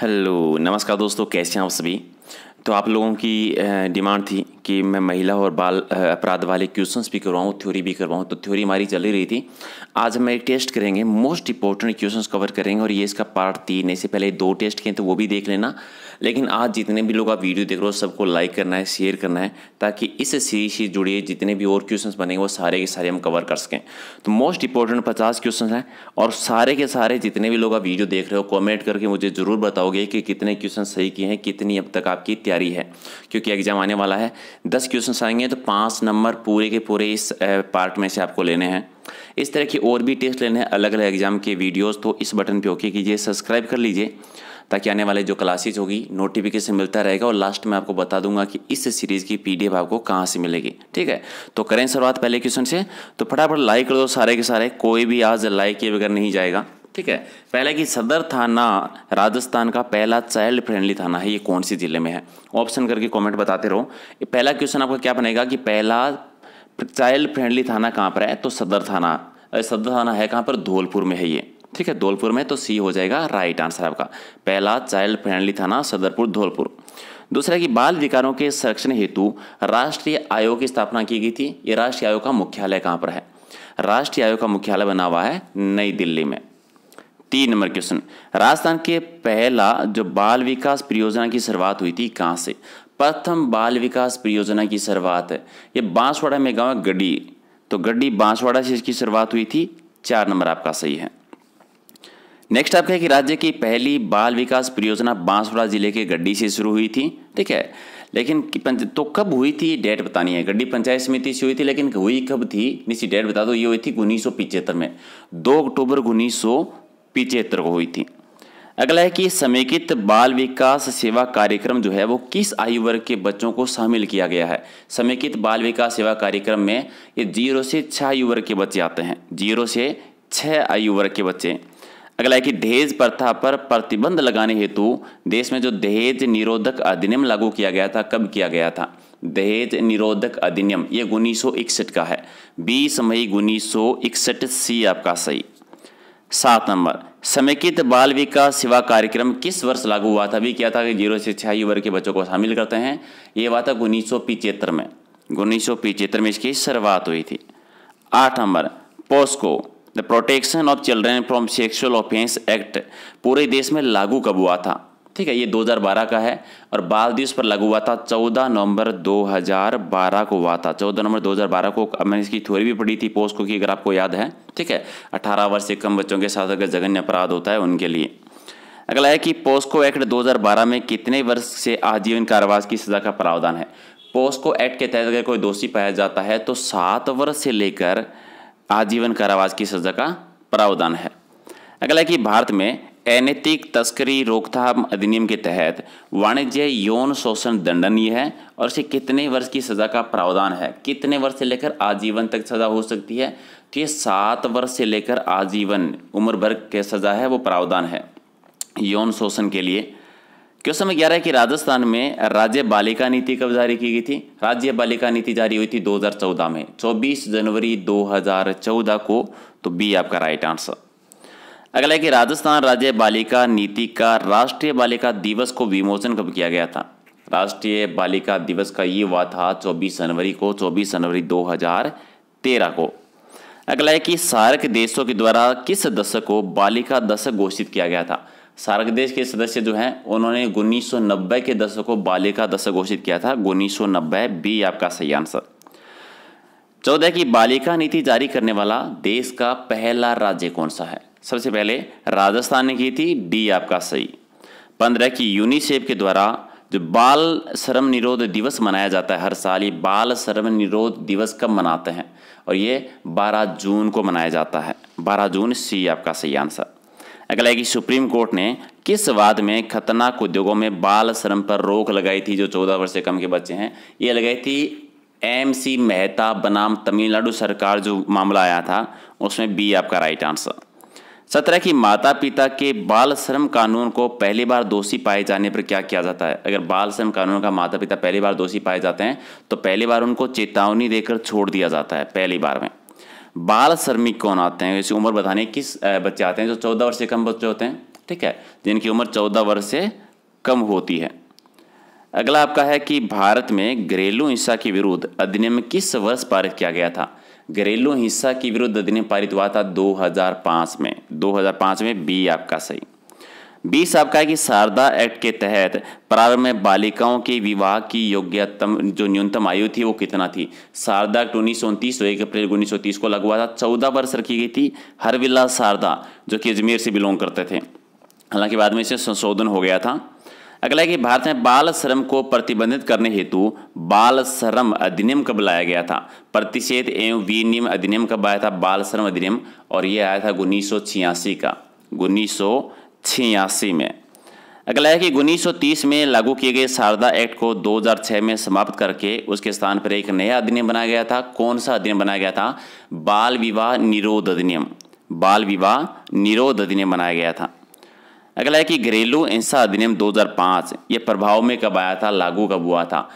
hello नमस्कार दोस्तों कैसे हैं आप सभी तो आप लोगों की डिमांड थी कि मैं महिला और बाल अपराध वाले क्वेश्चंस भी करवाऊँ थ्योरी भी करवाऊँ तो थ्योरी हमारी चल ही रही थी आज हम एक टेस्ट करेंगे मोस्ट इंपॉर्टेंट क्वेश्चंस कवर करेंगे और ये इसका पार्ट तीन इससे पहले दो टेस्ट किए तो वो भी देख लेना लेकिन आज जितने भी लोग आप वीडियो देख रहे हो सबको लाइक करना है शेयर करना है ताकि इस सीरीज से जुड़े जितने भी और क्वेश्चन बनेंगे वो सारे के सारे हम कवर कर सकें तो मोस्ट इंपॉर्टेंट पचास क्वेश्चन हैं और सारे के सारे जितने भी लोग आप वीडियो देख रहे हो कॉमेंट करके मुझे ज़रूर बताओगे कि कितने क्वेश्चन सही किए हैं कितनी अब तक आपकी तैयारी है क्योंकि एग्जाम आने वाला है दस क्वेश्चन आएंगे तो पाँच नंबर पूरे के पूरे इस पार्ट में से आपको लेने हैं इस तरह के और भी टेस्ट लेने हैं अलग अलग एग्जाम के वीडियोस तो इस बटन पे ओके कीजिए सब्सक्राइब कर लीजिए ताकि आने वाले जो क्लासेज होगी नोटिफिकेशन मिलता रहेगा और लास्ट में आपको बता दूंगा कि इस सीरीज़ की पीडीएफ आपको कहाँ से मिलेगी ठीक है तो करें शुरुआत पहले क्वेश्चन से तो फटाफट लाइक कर दो सारे के सारे कोई भी आज लाइक किए बगैर नहीं जाएगा ठीक है पहले की सदर थाना राजस्थान का पहला चाइल्ड फ्रेंडली थाना है ये कौन सी जिले में है ऑप्शन करके कमेंट बताते रहो पहला क्वेश्चन आपका क्या बनेगा कि पहला चाइल्ड फ्रेंडली थाना कहाँ पर है तो सदर थाना सदर थाना है कहाँ पर धौलपुर में है ये ठीक है धौलपुर में तो सी हो जाएगा राइट आंसर आपका पहला चाइल्ड फ्रेंडली थाना सदरपुर धौलपुर दूसरा कि बाल विकारों के संरक्षण हेतु राष्ट्रीय आयोग की स्थापना की गई थी ये राष्ट्रीय आयोग का मुख्यालय कहाँ पर है राष्ट्रीय आयोग का मुख्यालय बना हुआ है नई दिल्ली में तीन नंबर क्वेश्चन राजस्थान के पहला जो बाल विकास परियोजना की शुरुआत हुई थी कहाँ से प्रथम बाल विकास परियोजना की शुरुआत है ये बांसवाड़ा में गांव गड्डी तो गड्डी बांसवाड़ा से इसकी शुरुआत हुई थी चार नंबर आपका सही है नेक्स्ट आपका है कि राज्य की पहली बाल विकास परियोजना बांसवाड़ा जिले के गड्डी से शुरू हुई थी ठीक है लेकिन तो कब हुई थी डेट बतानी है गड्डी पंचायत समिति से हुई थी लेकिन हुई कब थी निश्चित डेट बता दो ये हुई थी उन्नीस में दो अक्टूबर उन्नीस को हुई थी अगला है कि समेकित बाल विकास सेवा कार्यक्रम जो है वो किस आयु वर्ग के बच्चों को शामिल किया गया है समेकित बाल विकास सेवा कार्यक्रम में ये जीरो से छः आयु वर्ग के बच्चे आते हैं जीरो से छः आयु वर्ग के बच्चे अगला है कि दहेज प्रथा पर प्रतिबंध लगाने हेतु देश में जो दहेज निरोधक अधिनियम लागू किया गया था कब किया गया था दहेज निरोधक अधिनियम ये उन्नीस का है बीस मई उन्नीस सी आपका सही सात नंबर समेकित बाल विकास सेवा कार्यक्रम किस वर्ष लागू हुआ था अभी क्या था कि जीरो से छह वर्ग के बच्चों को शामिल करते हैं ये हुआ था उन्नीस में उन्नीस में इसकी शुरुआत हुई थी आठ number POCSO the protection of children from sexual offence act पूरे देश में लागू कब हुआ था ठीक है ये 2012 का है और बाल दिवस पर लागू हुआ था 14 नवंबर 2012 को हुआ था 14 नवंबर 2012 को मैंने इसकी थ्योरी भी पढ़ी थी पोस्ट को कि अगर आपको याद है ठीक है 18 वर्ष से कम बच्चों के साथ अगर जघन्य अपराध होता है उनके लिए अगला है कि पोस्को एक्ट 2012 में कितने वर्ष से आजीवन कारावास की सजा का प्रावधान है पोस्को एक्ट के तहत अगर कोई दोषी पाया जाता है तो सात वर्ष से लेकर आजीवन कारावास की सजा का प्रावधान है अगला कि भारत में अनैतिक तस्करी रोकथाम अधिनियम के तहत वाणिज्य यौन शोषण दंडनीय है और इसे कितने वर्ष की सज़ा का प्रावधान है कितने वर्ष से लेकर आजीवन तक सज़ा हो सकती है तो ये सात वर्ष से लेकर आजीवन उम्र भर के सज़ा है वो प्रावधान है यौन शोषण के लिए क्वेश्चन नंबर ग्यारह कि राजस्थान में राज्य बालिका नीति कब जारी की गई थी राज्य बालिका नीति जारी हुई थी 2014 में 24 जनवरी 2014 को तो बी आपका राइट आंसर अगला है कि राजस्थान राज्य बालिका नीति का राष्ट्रीय बालिका दिवस को विमोचन कब किया गया था राष्ट्रीय बालिका दिवस का ये हुआ था 24 जनवरी को 24 जनवरी 2013 को अगला है कि सार्क देशों के द्वारा किस दशक को बालिका दशक घोषित किया गया था सार्क देश के सदस्य जो हैं उन्होंने उन्नीस के दशक को बालिका दशक घोषित किया था उन्नीस बी आपका सही आंसर चौदह की बालिका नीति जारी करने वाला देश का पहला राज्य कौन सा है सबसे पहले राजस्थान ने की थी डी आपका सही पंद्रह की यूनिसेफ के द्वारा जो बाल श्रम निरोध दिवस मनाया जाता है हर साल ये बाल श्रम निरोध दिवस कब मनाते हैं और ये 12 जून को मनाया जाता है 12 जून सी आपका सही आंसर अगला है कि सुप्रीम कोर्ट ने किस वाद में खतरनाक उद्योगों में बाल श्रम पर रोक लगाई थी जो चौदह वर्ष से कम के बच्चे हैं ये लगाई थी एम सी मेहता बनाम तमिलनाडु सरकार जो मामला आया था उसमें बी आपका राइट आंसर सत्रह की माता पिता के बाल श्रम कानून को पहली बार दोषी पाए जाने पर क्या किया जाता है अगर बाल श्रम कानून का माता पिता पहली बार दोषी पाए जाते हैं तो पहली बार उनको चेतावनी देकर छोड़ दिया जाता है पहली बार में बाल श्रमिक कौन आते हैं इसकी उम्र बताने किस बच्चे आते हैं जो चौदह वर्ष से कम बच्चे होते हैं ठीक है जिनकी उम्र चौदह वर्ष से कम होती है अगला आपका है कि भारत में घरेलू हिंसा के विरुद्ध अधिनियम किस वर्ष पारित किया गया था घरेलू हिंसा के विरुद्ध अधिनियम पारित हुआ था 2005 में 2005 में बी आपका सही बीस आपका है कि शारदा एक्ट के तहत प्रारंभ में बालिकाओं के विवाह की योग्यतम जो न्यूनतम आयु थी वो कितना थी शारदा एक्ट उन्नीस सौ उनतीस एक अप्रैल उन्नीस सौ तीस को लागू हुआ था चौदह वर्ष रखी गई थी हरविला शारदा जो कि अजमेर से बिलोंग करते थे हालांकि बाद में इसे संशोधन हो गया था अगला है कि भारत में बाल श्रम को प्रतिबंधित करने हेतु बाल श्रम अधिनियम कब लाया गया था प्रतिषेध एवं विनियम अधिनियम कब आया था बाल श्रम अधिनियम और ये आया था उन्नीस का उन्नीस छियासी में अगला है कि उन्नीस में लागू किए गए शारदा एक्ट को 2006 में समाप्त करके उसके स्थान पर एक नया अधिनियम बनाया गया था कौन सा अधिनियम बनाया गया था बाल विवाह निरोध अधिनियम बाल विवाह निरोध अधिनियम बनाया गया था अगला है कि घरेलू हिंसा अधिनियम 2005 ये प्रभाव में कब आया था लागू कब हुआ था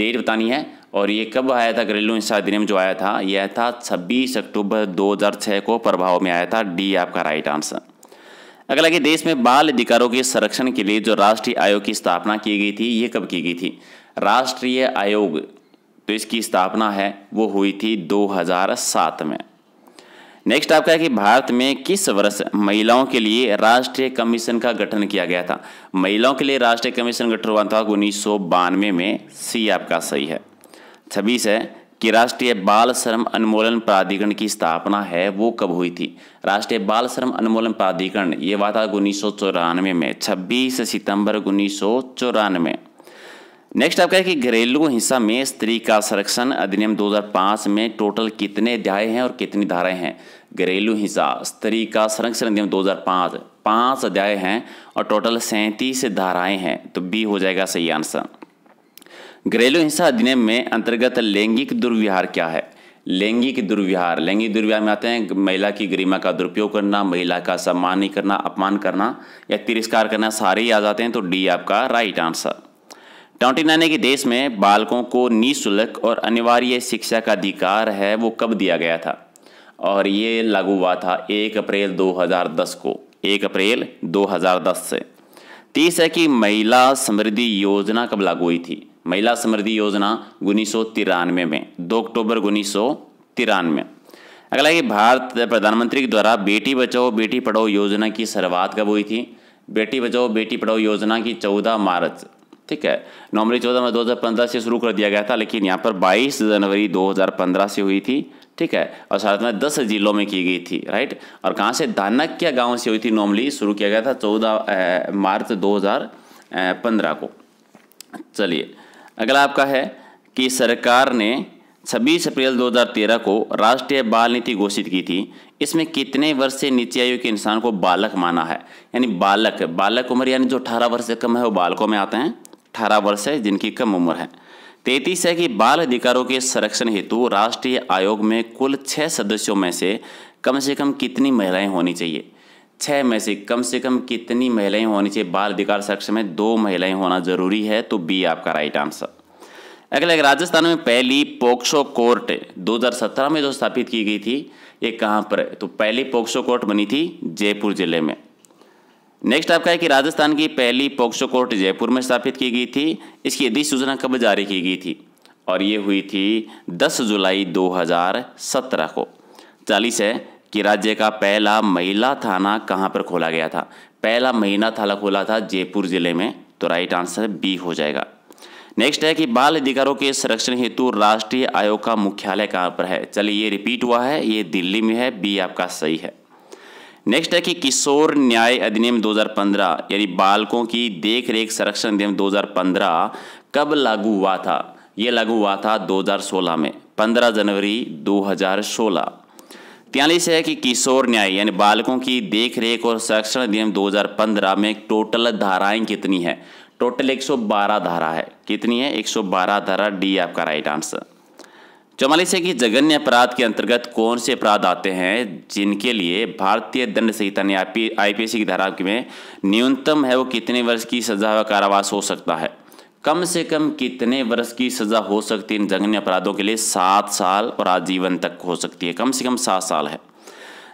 डेट बतानी है और ये कब आया था घरेलू हिंसा अधिनियम जो आया था यह था छब्बीस अक्टूबर 2006 को प्रभाव में आया था डी आपका राइट आंसर अगला कि देश में बाल अधिकारों के संरक्षण के लिए जो राष्ट्रीय आयोग की स्थापना की गई थी ये कब की गई थी राष्ट्रीय आयोग तो इसकी स्थापना है वो हुई थी 2007 में नेक्स्ट आपका है कि भारत में किस वर्ष महिलाओं के लिए राष्ट्रीय कमीशन का गठन किया गया था महिलाओं के लिए राष्ट्रीय कमीशन गठन हुआ था उन्नीस में सी आपका सही है छब्बीस है कि राष्ट्रीय बाल श्रम अनुमोलन प्राधिकरण की स्थापना है वो कब हुई थी राष्ट्रीय बाल श्रम अनुमोलन प्राधिकरण ये बात था उन्नीस में 26 सितंबर उन्नीस नेक्स्ट आपका है कि घरेलू हिंसा में स्त्री का संरक्षण अधिनियम 2005 में टोटल कितने अध्याय हैं और कितनी धाराएं हैं घरेलू हिंसा स्त्री का संरक्षण अधिनियम 2005 पांच अध्याय हैं और टोटल सैंतीस धाराएं हैं तो बी हो जाएगा सही आंसर घरेलू हिंसा अधिनियम में अंतर्गत लैंगिक दुर्व्यवहार क्या है लैंगिक दुर्व्यवहार लैंगिक दुर्व्यवहार में आते हैं महिला की गरिमा का दुरुपयोग करना महिला का सम्मान नहीं करना अपमान करना या तिरस्कार करना सारे ही आ जाते हैं तो डी आपका राइट आंसर ट्वेंटी नाइन है कि देश में बालकों को निःशुल्क और अनिवार्य शिक्षा का अधिकार है वो कब दिया गया था और ये लागू हुआ था एक अप्रैल 2010 को एक अप्रैल 2010 से तीस है कि महिला समृद्धि योजना कब लागू हुई थी महिला समृद्धि योजना उन्नीस में दो अक्टूबर उन्नीस तिरानवे अगला ये भारत प्रधानमंत्री के द्वारा बेटी बचाओ बेटी पढ़ाओ योजना की शुरुआत कब हुई थी बेटी बचाओ बेटी पढ़ाओ योजना की चौदह मार्च ठीक है नवंबरी चौदह मार्च 2015 से शुरू कर दिया गया था लेकिन यहाँ पर 22 जनवरी 2015 से हुई थी ठीक है और साथ में दस जिलों में की गई थी राइट और कहाँ से धानक्या गांव से हुई थी नॉर्मली शुरू किया गया था चौदह मार्च दो को चलिए अगला आपका है कि सरकार ने 26 अप्रैल 2013 को राष्ट्रीय बाल नीति घोषित की थी इसमें कितने वर्ष से नीचे आयु के इंसान को बालक माना है यानी बालक बालक उम्र यानी जो अठारह वर्ष से कम है वो बालकों में आते हैं अठारह वर्ष है जिनकी कम उम्र है तैतीस है कि बाल अधिकारों के संरक्षण हेतु राष्ट्रीय आयोग में कुल छः सदस्यों में से कम से कम कितनी महिलाएँ होनी चाहिए छः में से कम से कम कितनी महिलाएं होनी चाहिए बाल अधिकार सेक्शन में दो महिलाएं होना जरूरी है तो बी आपका राइट आंसर अगला राजस्थान में पहली पोक्सो कोर्ट 2017 में जो स्थापित की गई थी ये कहाँ पर है तो पहली पोक्सो कोर्ट बनी थी जयपुर जिले में नेक्स्ट आपका है कि राजस्थान की पहली पोक्सो कोर्ट जयपुर में स्थापित की गई थी इसकी अधिसूचना कब जारी की गई थी और ये हुई थी दस जुलाई दो को चालीस है कि राज्य का पहला महिला थाना कहाँ पर खोला गया था पहला महिला थाना खोला था जयपुर ज़िले में तो राइट आंसर बी हो जाएगा नेक्स्ट है कि बाल अधिकारों के संरक्षण हेतु राष्ट्रीय आयोग का मुख्यालय कहाँ पर है चलिए ये रिपीट हुआ है ये दिल्ली में है बी आपका सही है नेक्स्ट है कि किशोर न्याय अधिनियम 2015 यानी बालकों की देखरेख संरक्षण अधिनियम 2015 कब लागू हुआ था ये लागू हुआ था 2016 में 15 जनवरी 2016 बयालीस है कि किशोर न्याय यानी बालकों की देखरेख और संरक्षण अधिनियम 2015 में टोटल धाराएं कितनी है टोटल 112 धारा है कितनी है 112 धारा डी आपका राइट आंसर चौवालीस है कि जघन्य अपराध के अंतर्गत कौन से अपराध आते हैं जिनके लिए भारतीय दंड संहिता ने आई पी की धारा में न्यूनतम है वो कितने वर्ष की सजा व कारावास हो सकता है कम से कम कितने वर्ष की सज़ा हो सकती है इन जघन्य अपराधों के लिए सात साल और आजीवन तक हो सकती है कम से कम सात साल है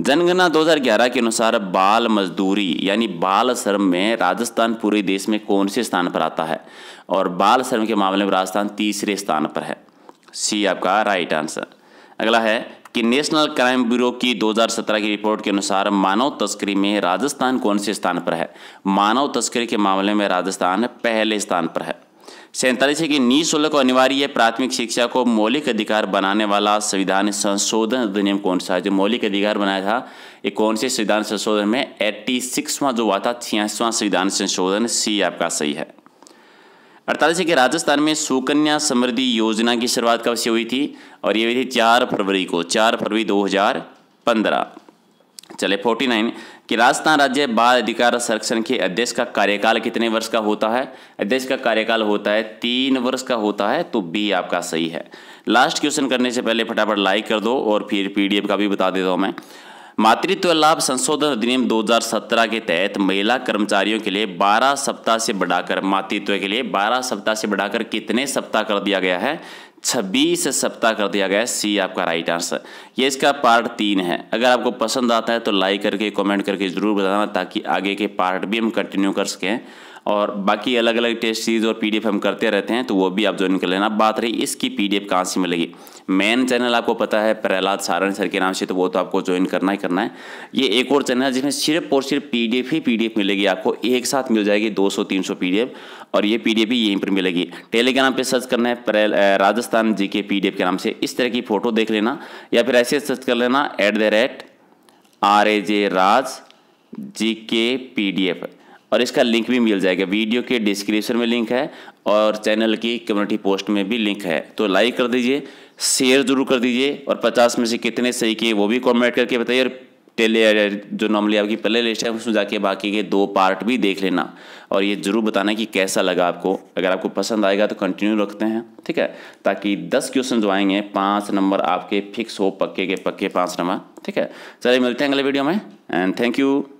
जनगणना 2011 के अनुसार बाल मजदूरी यानी बाल श्रम में राजस्थान पूरे देश में कौन से स्थान पर आता है और बाल श्रम के मामले में राजस्थान तीसरे स्थान पर है सी आपका राइट आंसर अगला है कि नेशनल क्राइम ब्यूरो की 2017 की रिपोर्ट के अनुसार मानव तस्करी में राजस्थान कौन से स्थान पर है मानव तस्करी के मामले में राजस्थान पहले स्थान पर है सैंतालीस है कि निःशुल्क अनिवार्य प्राथमिक शिक्षा को मौलिक अधिकार बनाने वाला संविधान संशोधन अधिनियम कौन सा है जो मौलिक अधिकार बनाया था ये कौन से संविधान संशोधन में एट्टी सिक्सवां जो हुआ था छियासवां संविधान संशोधन सी आपका सही है अड़तालीस है कि राजस्थान में सुकन्या समृद्धि योजना की शुरुआत कब से हुई थी और ये हुई थी चार फरवरी को चार फरवरी दो चले फोर्टी कि राजस्थान राज्य बाल अधिकार संरक्षण के अध्यक्ष का कार्यकाल कितने वर्ष का होता है अध्यक्ष का कार्यकाल होता है तीन वर्ष का होता है तो बी आपका सही है लास्ट क्वेश्चन करने से पहले फटाफट लाइक कर दो और फिर पीडीएफ का भी बता देता हूँ मैं मातृत्व लाभ संशोधन अधिनियम 2017 के तहत महिला कर्मचारियों के लिए 12 सप्ताह से बढ़ाकर मातृत्व के लिए 12 सप्ताह से बढ़ाकर कितने सप्ताह कर दिया गया है छब्बीस सप्ताह कर दिया गया है सी आपका राइट आंसर ये इसका पार्ट तीन है अगर आपको पसंद आता है तो लाइक करके कमेंट करके ज़रूर बताना ताकि आगे के पार्ट भी हम कंटिन्यू कर सकें और बाकी अलग अलग टेस्ट सीरीज़ और पीडीएफ हम करते रहते हैं तो वो भी आप ज्वाइन कर लेना बात रही इसकी पीडीएफ कहाँ से मिलेगी मेन चैनल आपको पता है प्रहलाद सारण सर के नाम से तो वो तो आपको ज्वाइन करना ही करना है ये एक और चैनल है जिसमें सिर्फ और सिर्फ पी ही पी मिलेगी आपको एक साथ मिल जाएगी दो सौ तीन सौ पी और ये पी भी यहीं पर मिलेगी टेलीग्राम पर सर्च करना है राजस्थान जी के पी के नाम से इस तरह की फ़ोटो देख लेना या फिर ऐसे सर्च कर लेना at the rate R A J Raj G K P D F और इसका लिंक भी मिल जाएगा वीडियो के डिस्क्रिप्शन में लिंक है और चैनल की कम्युनिटी पोस्ट में भी लिंक है तो लाइक कर दीजिए शेयर जरूर कर दीजिए और पचास में से कितने सही किए वो भी कमेंट करके बताइए और टेले जो नॉर्मली आपकी प्ले लिस्ट है उसमें जाके बाकी के दो पार्ट भी देख लेना और ये ज़रूर बताना कि कैसा लगा आपको अगर आपको पसंद आएगा तो कंटिन्यू रखते हैं ठीक है ताकि दस क्वेश्चन जो आएंगे पाँच नंबर आपके फिक्स हो पक्के के पक्के पाँच नंबर ठीक है चलिए मिलते हैं अगले वीडियो में एंड थैंक यू